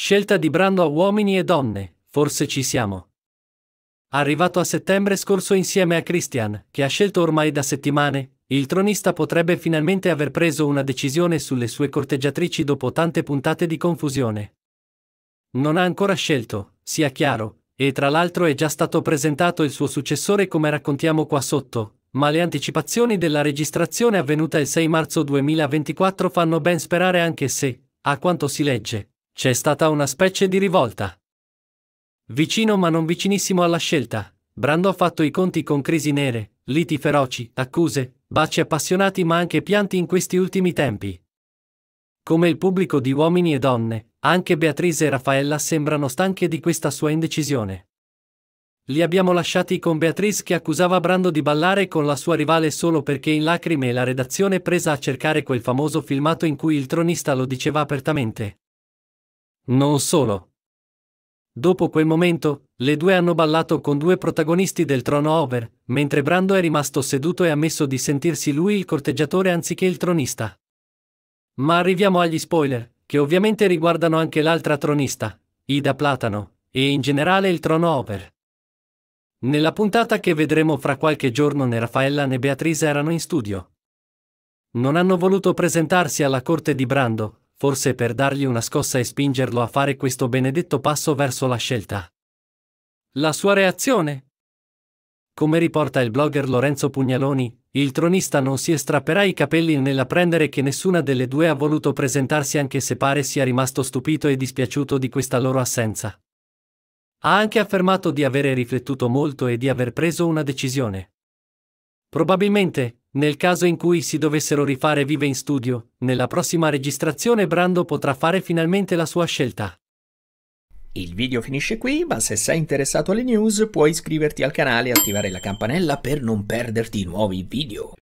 Scelta di brando a uomini e donne, forse ci siamo. Arrivato a settembre scorso insieme a Christian, che ha scelto ormai da settimane, il tronista potrebbe finalmente aver preso una decisione sulle sue corteggiatrici dopo tante puntate di confusione. Non ha ancora scelto, sia chiaro, e tra l'altro è già stato presentato il suo successore come raccontiamo qua sotto, ma le anticipazioni della registrazione avvenuta il 6 marzo 2024 fanno ben sperare anche se, a quanto si legge, c'è stata una specie di rivolta. Vicino ma non vicinissimo alla scelta, Brando ha fatto i conti con crisi nere, liti feroci, accuse, baci appassionati ma anche pianti in questi ultimi tempi. Come il pubblico di uomini e donne, anche Beatrice e Raffaella sembrano stanche di questa sua indecisione. Li abbiamo lasciati con Beatrice che accusava Brando di ballare con la sua rivale solo perché in lacrime la redazione presa a cercare quel famoso filmato in cui il tronista lo diceva apertamente. Non solo. Dopo quel momento, le due hanno ballato con due protagonisti del trono over, mentre Brando è rimasto seduto e ha ammesso di sentirsi lui il corteggiatore anziché il tronista. Ma arriviamo agli spoiler, che ovviamente riguardano anche l'altra tronista, Ida Platano, e in generale il trono over. Nella puntata che vedremo fra qualche giorno né Raffaella né Beatrice erano in studio. Non hanno voluto presentarsi alla corte di Brando, forse per dargli una scossa e spingerlo a fare questo benedetto passo verso la scelta. La sua reazione? Come riporta il blogger Lorenzo Pugnaloni, il tronista non si estrapperà i capelli nell'apprendere che nessuna delle due ha voluto presentarsi anche se pare sia rimasto stupito e dispiaciuto di questa loro assenza. Ha anche affermato di avere riflettuto molto e di aver preso una decisione. Probabilmente, nel caso in cui si dovessero rifare vive in studio, nella prossima registrazione Brando potrà fare finalmente la sua scelta. Il video finisce qui, ma se sei interessato alle news puoi iscriverti al canale e attivare la campanella per non perderti nuovi video.